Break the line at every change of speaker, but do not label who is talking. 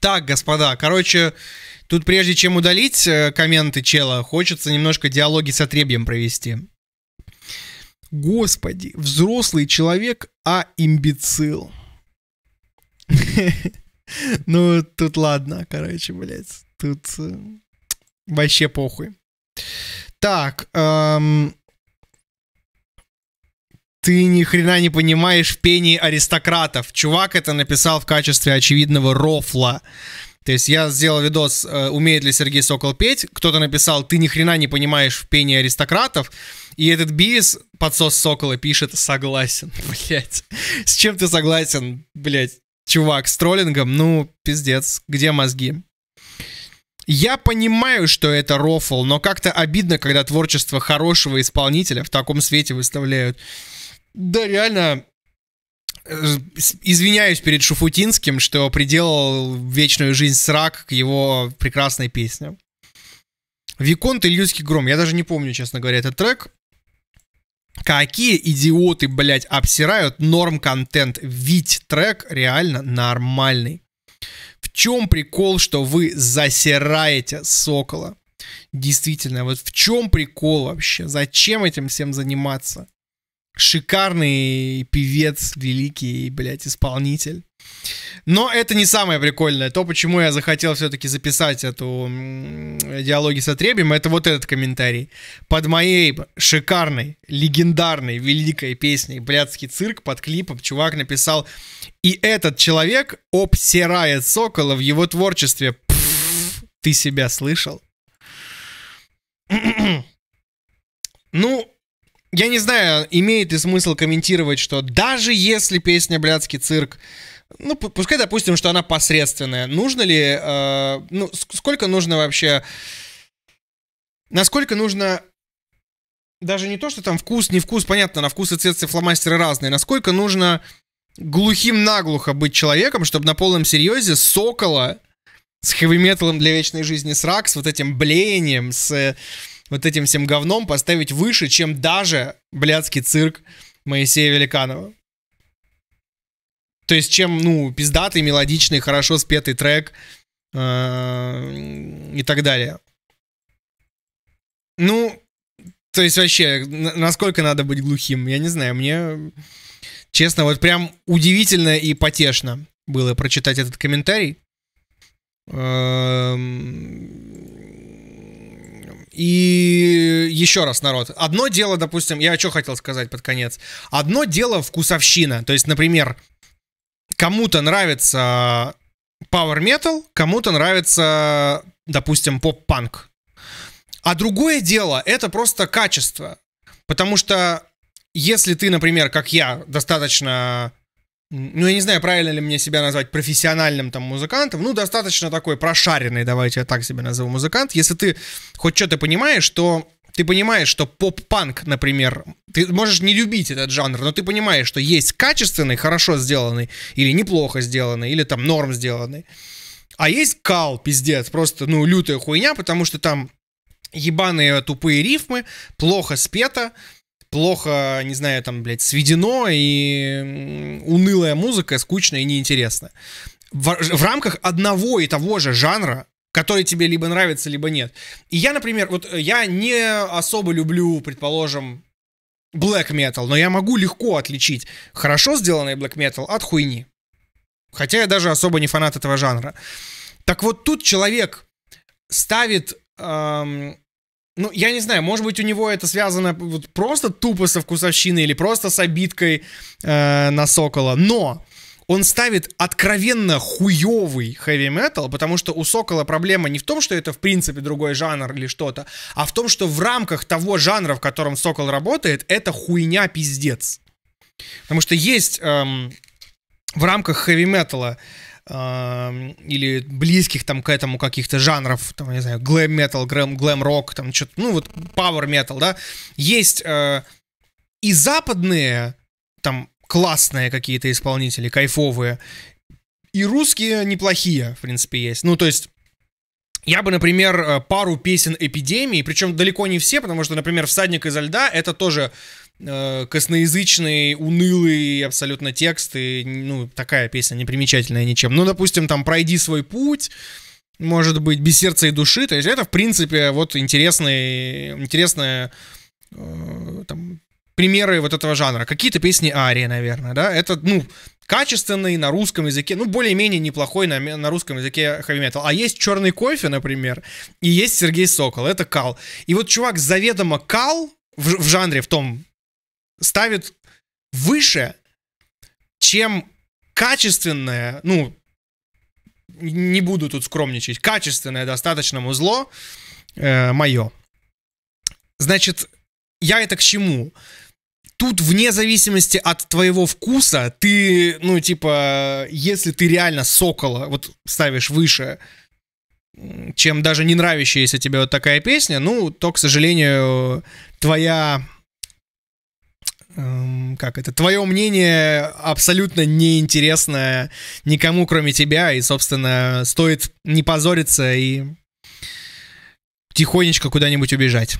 Так, господа, короче, тут прежде чем удалить э, комменты чела, хочется немножко диалоги с отребьем провести. Господи, взрослый человек, а имбецил. Ну, тут ладно, короче, блядь. Тут э, вообще похуй. Так, эм, ты ни хрена не понимаешь в пении аристократов. Чувак это написал в качестве очевидного рофла. То есть я сделал видос э, «Умеет ли Сергей Сокол петь?», кто-то написал «Ты ни хрена не понимаешь в пении аристократов», и этот Бивис, подсос Сокола, пишет «Согласен». Блять, с чем ты согласен, блять, чувак, с троллингом? Ну, пиздец, где мозги? Я понимаю, что это рофл, но как-то обидно, когда творчество хорошего исполнителя в таком свете выставляют. Да, реально, э, извиняюсь перед Шуфутинским, что приделал вечную жизнь срак к его прекрасной песне. Виконт Ильюский гром. Я даже не помню, честно говоря, этот трек. Какие идиоты, блядь, обсирают норм-контент. Ведь трек реально нормальный. В чем прикол, что вы засираете Сокола? Действительно, вот в чем прикол вообще? Зачем этим всем заниматься? шикарный певец, великий, блядь, исполнитель. Но это не самое прикольное. То, почему я захотел все-таки записать эту диалоги с Отребием, это вот этот комментарий. Под моей шикарной, легендарной, великой песней «Блядский цирк» под клипом чувак написал «И этот человек обсирает сокола в его творчестве». ты себя слышал? ну, я не знаю, имеет ли смысл комментировать, что даже если песня «Блядский цирк» ну, пускай, допустим, что она посредственная. Нужно ли, э, ну, сколько нужно вообще, насколько нужно, даже не то, что там вкус, не вкус, понятно, на вкус и цвет фломастеры разные, насколько нужно глухим наглухо быть человеком, чтобы на полном серьезе Сокола с хэви-металом для вечной жизни с Ракс, вот этим блеянием, с... Э, вот этим всем говном поставить выше, чем даже блядский цирк Моисея Великанова. То есть, чем, ну, пиздатый, мелодичный, хорошо спетый трек э, и так далее. Ну, то есть вообще, насколько надо быть глухим, я не знаю, мне, честно, вот прям удивительно и потешно было прочитать этот комментарий. Эм, и еще раз, народ, одно дело, допустим, я что хотел сказать под конец. Одно дело вкусовщина. То есть, например, кому-то нравится Power Metal, кому-то нравится, допустим, поп-панк. А другое дело, это просто качество. Потому что если ты, например, как я, достаточно ну, я не знаю, правильно ли мне себя назвать профессиональным там музыкантом, ну, достаточно такой прошаренный, давайте я так себя назову, музыкант. Если ты хоть что-то понимаешь, то ты понимаешь, что поп-панк, например, ты можешь не любить этот жанр, но ты понимаешь, что есть качественный, хорошо сделанный, или неплохо сделанный, или там норм сделанный. А есть кал, пиздец, просто, ну, лютая хуйня, потому что там ебаные тупые рифмы, плохо спето плохо, не знаю, там, блядь, сведено, и унылая музыка, скучная и неинтересная. В, в рамках одного и того же жанра который тебе либо нравится, либо нет. И я, например, вот э, я не особо люблю, предположим, black metal, но я могу легко отличить хорошо сделанный black metal от хуйни. Хотя я даже особо не фанат этого жанра. Так вот тут человек ставит эм, ну, я не знаю, может быть, у него это связано вот просто тупо со вкусовщиной или просто с обидкой э, на Сокола, но он ставит откровенно хуёвый хэви метал, потому что у Сокола проблема не в том, что это в принципе другой жанр или что-то, а в том, что в рамках того жанра, в котором Сокол работает, это хуйня пиздец. Потому что есть эм, в рамках хэви металла или близких там к этому каких-то жанров, там, не знаю, глэм-метал, глэм-рок, там что-то, ну вот пауэр-метал, да, есть э, и западные там классные какие-то исполнители, кайфовые, и русские неплохие, в принципе, есть. Ну, то есть... Я бы, например, э, пару песен Эпидемии, причем далеко не все, потому что, например, «Всадник изо льда» — это тоже Э, косноязычный, унылый абсолютно текст, и, ну, такая песня непримечательная ничем. Ну, допустим, там «Пройди свой путь», может быть, «Без сердца и души», то есть это, в принципе, вот интересные, интересные э, там, примеры вот этого жанра. Какие-то песни Арии, наверное, да, это, ну, качественный на русском языке, ну, более-менее неплохой на, на русском языке хэви метал. А есть «Черный кофе», например, и есть Сергей Сокол, это кал. И вот чувак заведомо кал, в, в жанре в том ставит выше, чем качественное, ну, не буду тут скромничать, качественное достаточно музло э, мое. Значит, я это к чему? Тут вне зависимости от твоего вкуса, ты, ну, типа, если ты реально сокола вот ставишь выше, чем даже не нравящаяся тебе вот такая песня, ну, то, к сожалению, твоя эм, как это, твое мнение абсолютно неинтересно никому, кроме тебя, и, собственно, стоит не позориться и тихонечко куда-нибудь убежать.